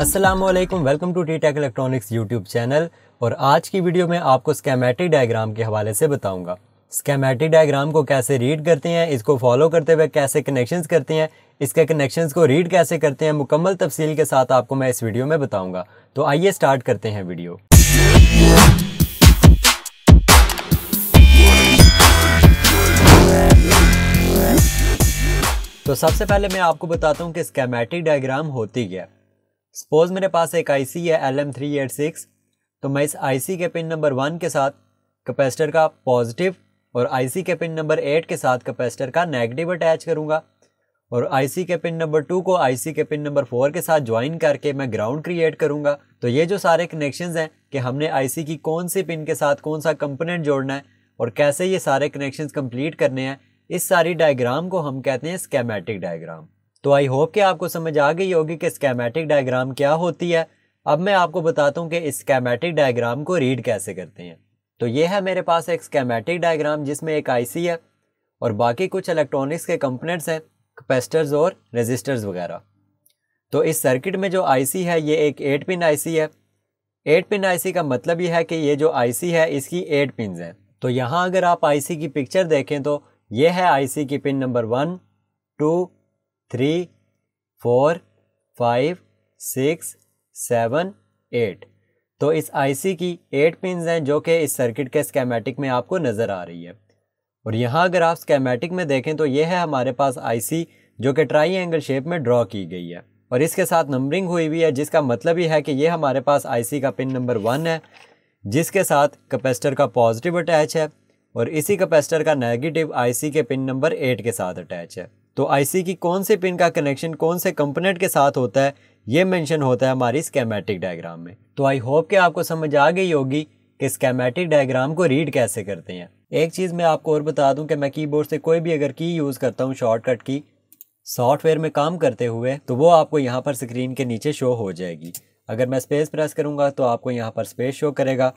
Aslam welcome to T tech electronics YouTube channel और आज की वीडियो में आपको स्कैमेटिक डायग्राम के हवाले से बताऊंगा स्कैमेटिक डायग्राम को कैसे रीड करते हैं इसको फॉलो करते हुए कैसे कनेक्शंस करते हैं इसके कनेक्शंस को रीड कैसे करते हैं मुकम्मल तफसील के साथ आपको मैं इस वीडियो में बताऊँगा तो आइए स्टार्ट करते हैं वीडियो तो सबसे पहले मैं आपको बताता हूँ कि स्कैमेटिक डायग्राम होती क्या सपोज मेरे पास एक आईसी है L M three eight six तो मैं इस आईसी के पिन नंबर वन के साथ कैपेसिटर का पॉजिटिव और आईसी के पिन नंबर एट के साथ कैपेसिटर का नेगेटिव अटैच करूँगा और आईसी के पिन नंबर टू को आईसी के पिन नंबर फोर के साथ ज्वाइन करके मैं ग्राउंड क्रिएट करूँगा तो ये जो सारे कनेक्शन हैं कि हमने आईसी की कौन सी पिन के साथ कौन सा कंपोनेंट जोड़ना है और कैसे ये सारे कनेक्शन कंप्लीट करने हैं इस सारी डायग्राम को हम कहते हैं स्केमेटिक डायग्राम तो आई होप कि आपको समझ आ गई होगी कि स्कैमेटिक डायग्राम क्या होती है अब मैं आपको बताता हूँ कि इस स्कैमेटिक डायग्राम को रीड कैसे करते हैं तो ये है मेरे पास एक स्कैमेटिक डायग्राम जिसमें एक आईसी है और बाकी कुछ इलेक्ट्रॉनिक्स के कंपोनेंट्स हैं कैपेसिटर्स और रेजिस्टर्स वगैरह तो इस सर्किट में जो आईसी है ये एक एट पिन आईसी है एट पिन आईसी का मतलब ये है कि ये जो आईसी है इसकी एट पिन हैं तो यहाँ अगर आप आईसी की पिक्चर देखें तो ये है आईसी की pin number one two three four five six seven eight तो इस आईसी की एट पिन हैं जो कि इस सर्किट के स्केमेटिक में आपको नज़र आ रही है और यहाँ अगर आप स्केमेटिक में देखें तो ये है हमारे पास आईसी जो कि ट्राई एंगल शेप में ड्रॉ की गई है और इसके साथ नंबरिंग हुई हुई है जिसका मतलब ये है कि ये हमारे पास आईसी का पिन नंबर वन है जिसके साथ कैपेसिटर का पॉजिटिव अटैच है और इसी कैपेसिटर का नेगेटिव आईसी के पिन नंबर एट के साथ अटैच है तो आईसी की कौन से पिन का कनेक्शन कौन से कंपोनेंट के साथ होता है ये मेंशन होता है हमारी स्केमेटिक डायग्राम में तो आई होप कि आपको समझ आ गई होगी कि स्केमेटिक डायग्राम को रीड कैसे करते हैं एक चीज़ मैं आपको और बता दूं कि मैं कीबोर्ड से कोई भी अगर की यूज़ करता हूँ शॉर्टकट की सॉफ्टवेयर में काम करते हुए तो वो आपको यहाँ पर स्क्रीन के नीचे शो हो जाएगी अगर मैं स्पेस प्रेस करूँगा तो आपको यहाँ पर स्पेस शो करेगा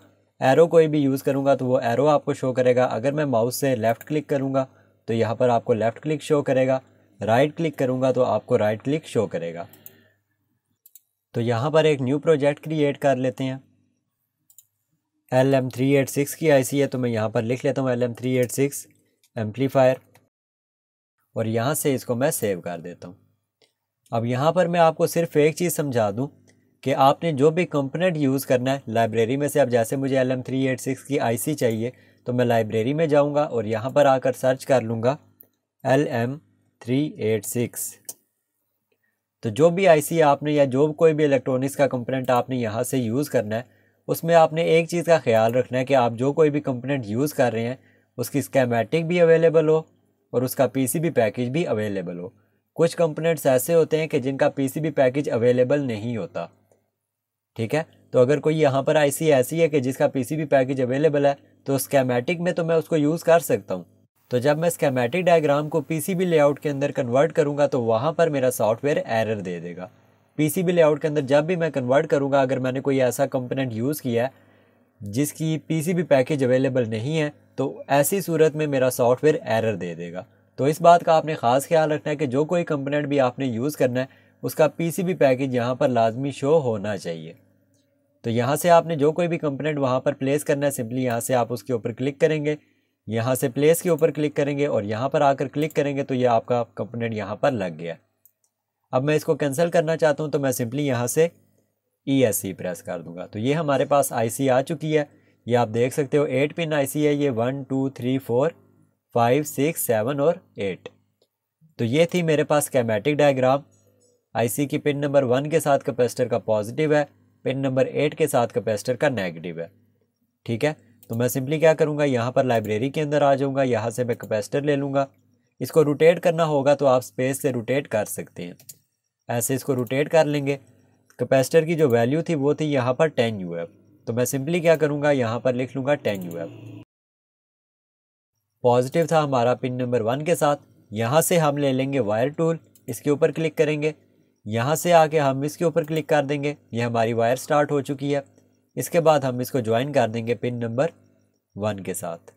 एरो कोई भी यूज़ करूँगा तो वो एरो आपको शो करेगा अगर मैं माउस से लेफ़्ट क्लिक करूँगा तो यहाँ पर आपको लेफ़्ट क्लिक शो करेगा राइट क्लिक करूँगा तो आपको राइट क्लिक शो करेगा तो यहाँ पर एक न्यू प्रोजेक्ट क्रिएट कर लेते हैं L M three eight six की आई सी है तो मैं यहाँ पर लिख लेता हूँ L M three eight six amplifier और यहाँ से इसको मैं सेव कर देता हूँ अब यहाँ पर मैं आपको सिर्फ एक चीज़ समझा दूँ कि आपने जो भी कंपोनेंट यूज़ करना है लाइब्रेरी में से अब जैसे मुझे L M three eight six की आई सी चाहिए तो मैं लाइब्रेरी में जाऊँगा और यहाँ पर आकर सर्च कर लूँगा L M three eight six तो जो भी आईसी आपने या जो कोई भी इलेक्ट्रॉनिक्स का कंपोनेंट आपने यहाँ से यूज़ करना है उसमें आपने एक चीज़ का ख्याल रखना है कि आप जो कोई भी कंपोनेंट यूज़ कर रहे हैं उसकी स्कैमेटिक भी अवेलेबल हो और उसका पीसीबी पैकेज भी अवेलेबल हो कुछ कंपोनेंट्स ऐसे होते हैं कि जिनका पीसीबी पैकेज अवेलेबल नहीं होता ठीक है तो अगर कोई यहाँ पर आईसी ऐसी है कि जिसका पीसीबी पैकेज अवेलेबल है तो स्कैमेटिक में तो मैं उसको यूज़ कर सकता हूँ तो जब मैं स्केमेटिक डायग्राम को पीसीबी लेआउट के अंदर कन्वर्ट करूँगा तो वहाँ पर मेरा सॉफ्टवेयर एरर दे देगा पीसीबी लेआउट के अंदर जब भी मैं कन्वर्ट करूँगा अगर मैंने कोई ऐसा कंपोनेंट यूज़ किया है जिसकी पीसीबी पैकेज अवेलेबल नहीं है तो ऐसी सूरत में मेरा सॉफ्टवेयर एरर दे देगा तो इस बात का आपने ख़ास ख्याल रखना है कि जो कोई कंपोनेंट भी आपने यूज़ करना है उसका पी पैकेज यहाँ पर लाजमी शो होना चाहिए तो यहाँ से आपने जो कोई भी कंपोनेंट वहाँ पर प्लेस करना है सिंपली यहाँ से आप उसके ऊपर क्लिक करेंगे यहाँ से प्लेस के ऊपर क्लिक करेंगे और यहाँ पर आकर क्लिक करेंगे तो ये आपका कंपोनेंट यहाँ पर लग गया अब मैं इसको कैंसिल करना चाहता हूँ तो मैं सिंपली यहाँ से ई एस सी प्रेस कर दूंगा तो ये हमारे पास आई सी आ चुकी है ये आप देख सकते हो एट पिन आई सी है ये one two three four five six seven और एट तो ये थी मेरे पास कैमेटिक डायग्राम आईसी की पिन नंबर वन के साथ कैपेसिटर का पॉजिटिव है पिन नंबर एट के साथ कैपेसिटर का नेगेटिव है ठीक है तो मैं सिंपली क्या करूँगा यहाँ पर लाइब्रेरी के अंदर आ जाऊँगा यहाँ से मैं कैपेसिटर ले लूँगा इसको रोटेट करना होगा तो आप स्पेस से रोटेट कर सकते हैं ऐसे इसको रोटेट कर लेंगे कैपेसिटर की जो वैल्यू थी वो थी यहाँ पर टेन यू तो मैं सिंपली क्या करूँगा यहाँ पर लिख लूँगा टेन यू पॉजिटिव था हमारा पिन नंबर वन के साथ यहाँ से हम ले लेंगे वायर टूल इसके ऊपर क्लिक करेंगे यहाँ से आके हम इसके ऊपर क्लिक कर देंगे ये हमारी वायर स्टार्ट हो चुकी है इसके बाद हम इसको ज्वाइन कर देंगे पिन नंबर वन के साथ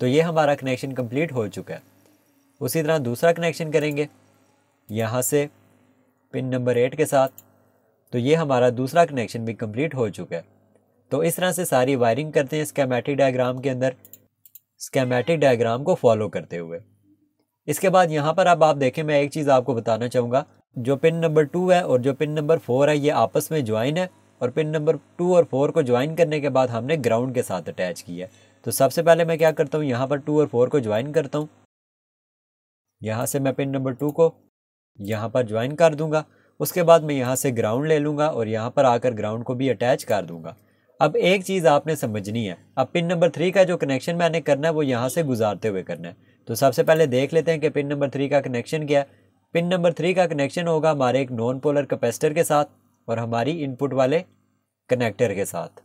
तो ये हमारा कनेक्शन कंप्लीट हो चुका है उसी तरह दूसरा कनेक्शन करेंगे यहाँ से पिन नंबर एट के साथ तो ये हमारा दूसरा कनेक्शन भी कंप्लीट हो चुका है तो इस तरह से सारी वायरिंग करते हैं स्केमेटिक डायग्राम के अंदर स्केमेटिक डायग्राम को फॉलो करते हुए इसके बाद यहाँ पर अब आप देखें मैं एक चीज़ आपको बताना चाहूँगा जो पिन नंबर टू है और जो पिन नंबर फोर है ये आपस में ज्वाइन है और पिन नंबर टू और फोर को ज्वाइन करने के बाद हमने ग्राउंड के साथ अटैच किया है तो सबसे पहले मैं क्या करता हूँ यहाँ पर टू और फोर को ज्वाइन करता हूँ यहाँ से मैं पिन नंबर टू को यहाँ पर ज्वाइन कर दूंगा उसके बाद मैं यहाँ से ग्राउंड ले लूँगा और यहाँ पर आकर ग्राउंड को भी अटैच कर दूंगा अब एक चीज़ आपने समझनी है अब पिन नंबर थ्री का जो कनेक्शन मैंने करना है वो यहाँ से गुजारते हुए करना है तो सबसे पहले देख लेते हैं कि पिन नंबर थ्री का कनेक्शन क्या है पिन नंबर थ्री का कनेक्शन होगा हमारे एक नॉन पोलर कैपेसिटर के साथ और हमारी इनपुट वाले कनेक्टर के साथ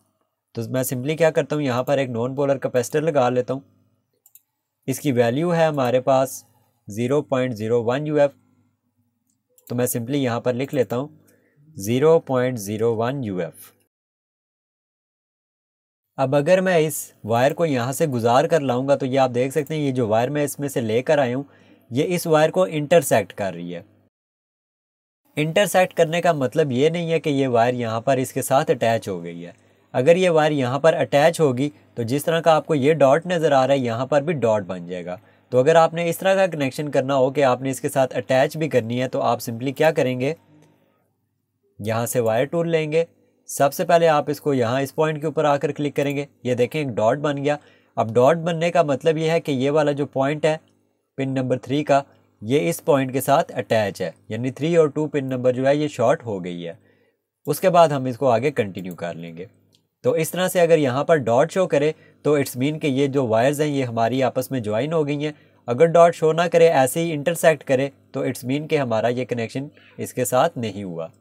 तो मैं सिंपली क्या करता हूँ यहाँ पर एक नॉन पोलर कैपेसिटर लगा लेता हूँ इसकी वैल्यू है हमारे पास zero point zero one U F तो मैं सिंपली यहाँ पर लिख लेता हूँ zero point zero one U F अब अगर मैं इस वायर को यहाँ से गुजार कर लाऊंगा तो ये आप देख सकते हैं ये जो वायर मैं इसमें से लेकर आया हूँ ये इस वायर को इंटरसेक्ट कर रही है इंटरसेक्ट करने का मतलब ये नहीं है कि ये वायर यहाँ पर इसके साथ अटैच हो गई है अगर ये वायर यहाँ पर अटैच होगी तो जिस तरह का आपको ये डॉट नज़र आ रहा है यहाँ पर भी डॉट बन जाएगा तो अगर आपने इस तरह का कनेक्शन करना हो कि आपने इसके साथ अटैच भी करनी है तो आप सिंपली क्या करेंगे यहाँ से वायर टूल लेंगे सबसे पहले आप इसको यहाँ इस पॉइंट के ऊपर आकर क्लिक करेंगे ये देखें एक डॉट बन गया अब डॉट बनने का मतलब ये है कि ये वाला जो पॉइंट है पिन नंबर थ्री का ये इस पॉइंट के साथ अटैच है यानी थ्री और टू पिन नंबर जो है ये शॉर्ट हो गई है उसके बाद हम इसको आगे कंटिन्यू कर लेंगे तो इस तरह से अगर यहाँ पर डॉट शो करे तो इट्स मीन कि ये जो वायर्स हैं ये हमारी आपस में ज्वाइन हो गई हैं अगर डॉट शो ना करे ऐसे ही इंटरसेक्ट करे तो इट्स मीन कि हमारा ये कनेक्शन इसके साथ नहीं हुआ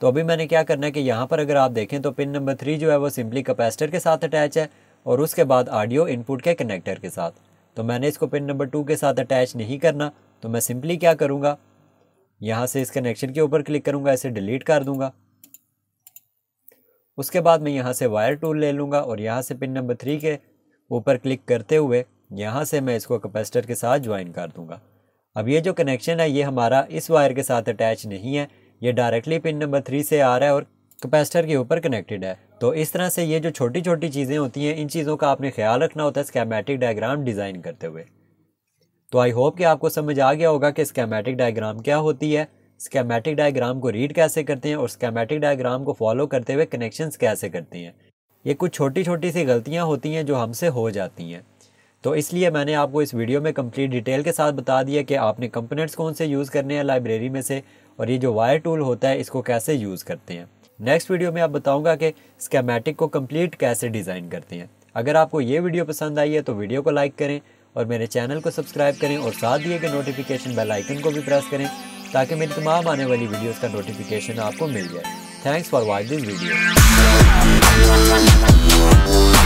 तो अभी मैंने क्या करना है कि यहाँ पर अगर आप देखें तो पिन नंबर थ्री जो है वो सिंपली कैपेसिटर के साथ अटैच है और उसके बाद ऑडियो इनपुट के कनेक्टर के साथ तो मैंने इसको पिन नंबर टू के साथ अटैच नहीं करना तो मैं सिंपली क्या करूँगा यहाँ से इस कनेक्शन के ऊपर क्लिक करूँगा इसे डिलीट कर दूँगा उसके बाद मैं यहाँ से वायर टूल ले लूँगा और यहाँ से पिन नंबर थ्री के ऊपर क्लिक करते हुए यहाँ से मैं इसको कैपेसिटर के साथ ज्वाइन कर दूँगा अब ये जो कनेक्शन है ये हमारा इस वायर के साथ अटैच नहीं है ये डायरेक्टली पिन नंबर थ्री से आ रहा है और कैपेसिटर के ऊपर कनेक्टेड है तो इस तरह से ये जो छोटी छोटी चीज़ें होती हैं इन चीज़ों का आपने ख्याल रखना होता है स्कैमेटिक डायग्राम डिज़ाइन करते हुए तो आई होप कि आपको समझ आ गया होगा कि स्कैमेटिक डायग्राम क्या होती है स्कैमेटिक डायग्राम को रीड कैसे करते हैं और स्कैमेटिक डायग्राम को फॉलो करते हुए कनेक्शंस कैसे करते हैं ये कुछ छोटी छोटी सी गलतियाँ होती हैं जो हमसे हो जाती हैं तो इसलिए मैंने आपको इस वीडियो में कंप्लीट डिटेल के साथ बता दिया कि आपने कंपोनेंट्स कौन से यूज़ करने हैं लाइब्रेरी में से और ये जो वायर टूल होता है इसको कैसे यूज़ करते हैं नेक्स्ट वीडियो में आप बताऊंगा कि स्केमेटिक को कंप्लीट कैसे डिज़ाइन करते हैं अगर आपको ये वीडियो पसंद आई है तो वीडियो को लाइक करें और मेरे चैनल को सब्सक्राइब करें और साथ दिए गए नोटिफिकेशन बेल आइकन को भी प्रेस करें ताकि मेरी तमाम आने वाली वीडियोस का नोटिफिकेशन आपको मिल जाए thanks for watch this video